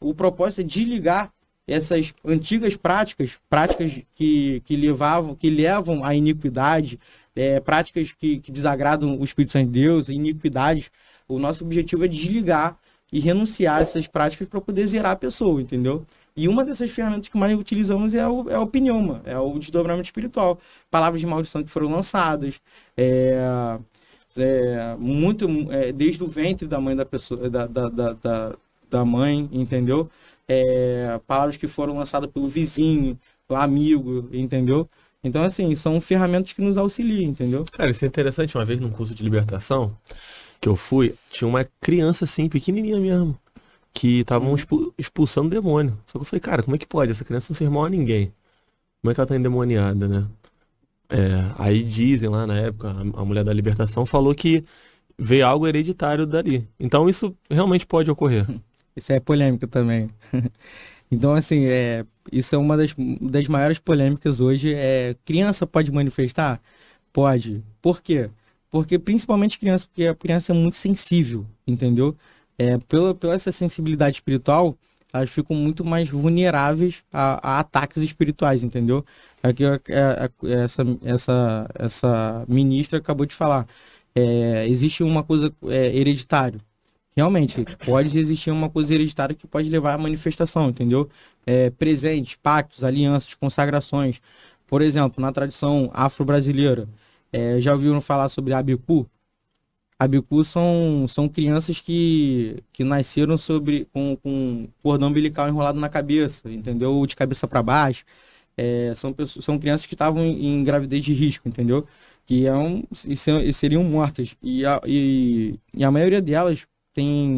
o propósito é desligar essas antigas práticas, práticas que, que levavam, que levam à iniquidade, é, práticas que, que desagradam o Espírito Santo de Deus, iniquidades. O nosso objetivo é desligar e renunciar a essas práticas para poder zerar a pessoa, entendeu? E uma dessas ferramentas que mais utilizamos é, o, é a opinião, é o desdobramento espiritual. Palavras de maldição que foram lançadas, é, é muito, é, desde o ventre da mãe da pessoa, da, da, da, da da mãe, entendeu? É, palavras que foram lançadas pelo vizinho, pelo amigo, entendeu? Então, assim, são ferramentas que nos auxiliam, entendeu? Cara, isso é interessante. Uma vez num curso de libertação que eu fui, tinha uma criança assim, pequenininha mesmo, que estavam uhum. expulsando demônio. Só que eu falei, cara, como é que pode? Essa criança não fez mal a ninguém. Como é que ela tá endemoniada, né? É, aí dizem lá na época, a mulher da libertação falou que veio algo hereditário dali. Então isso realmente pode ocorrer. Isso é polêmico também. então, assim, é, isso é uma das, das maiores polêmicas hoje. É, criança pode manifestar? Pode. Por quê? Porque principalmente criança, porque a criança é muito sensível, entendeu? É, pela, pela essa sensibilidade espiritual, elas ficam muito mais vulneráveis a, a ataques espirituais, entendeu? É que é, é, essa, essa, essa ministra acabou de falar. É, existe uma coisa é, hereditária, realmente pode existir uma coisa hereditária que pode levar à manifestação, entendeu? É, presentes, pactos, alianças, consagrações. Por exemplo, na tradição afro-brasileira, é, já ouviram falar sobre abicu? Abicu são, são crianças que, que nasceram sobre com, com cordão umbilical enrolado na cabeça, entendeu? De cabeça para baixo. É, são, pessoas, são crianças que estavam em, em gravidez de risco, entendeu? Que é um, seriam mortas. E a, e, e a maioria delas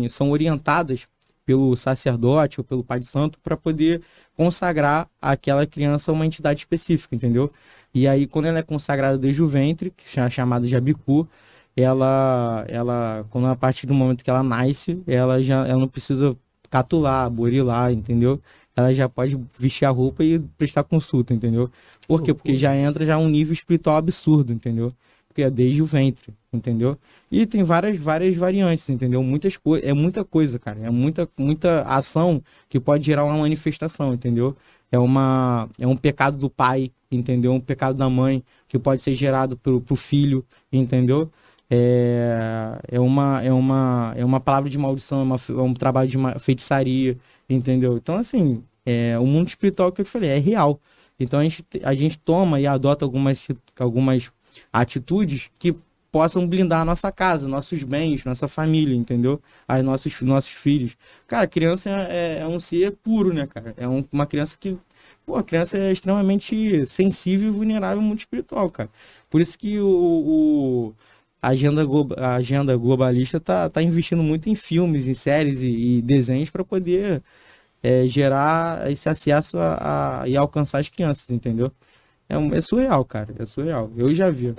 são orientadas pelo sacerdote ou pelo pai de santo para poder consagrar aquela criança a uma entidade específica, entendeu? E aí quando ela é consagrada desde o ventre, que é chamada de abicu, ela ela quando a partir do momento que ela nasce, ela já ela não precisa catular, burilar, entendeu? Ela já pode vestir a roupa e prestar consulta, entendeu? Por quê? Porque já entra já um nível espiritual absurdo, entendeu? porque é desde o ventre, entendeu? E tem várias, várias variantes, entendeu? Muitas coisas, é muita coisa, cara, é muita, muita ação que pode gerar uma manifestação, entendeu? É uma, é um pecado do pai, entendeu? Um pecado da mãe que pode ser gerado pro, pro filho, entendeu? É, é uma, é uma, é uma palavra de maldição, é, uma, é um trabalho de uma feitiçaria, entendeu? Então assim, é, o mundo espiritual que eu falei é real. Então a gente, a gente toma e adota algumas, algumas atitudes que possam blindar a nossa casa, nossos bens, nossa família, entendeu? As nossos, nossos filhos. Cara, criança é, é um ser puro, né, cara? É um, uma criança que. Pô, a criança é extremamente sensível e vulnerável muito espiritual, cara. Por isso que o, o a agenda, a agenda globalista tá, tá investindo muito em filmes, em séries e, e desenhos para poder é, gerar esse acesso a, a, e alcançar as crianças, entendeu? É, um, é surreal, cara. É surreal. Eu já vi.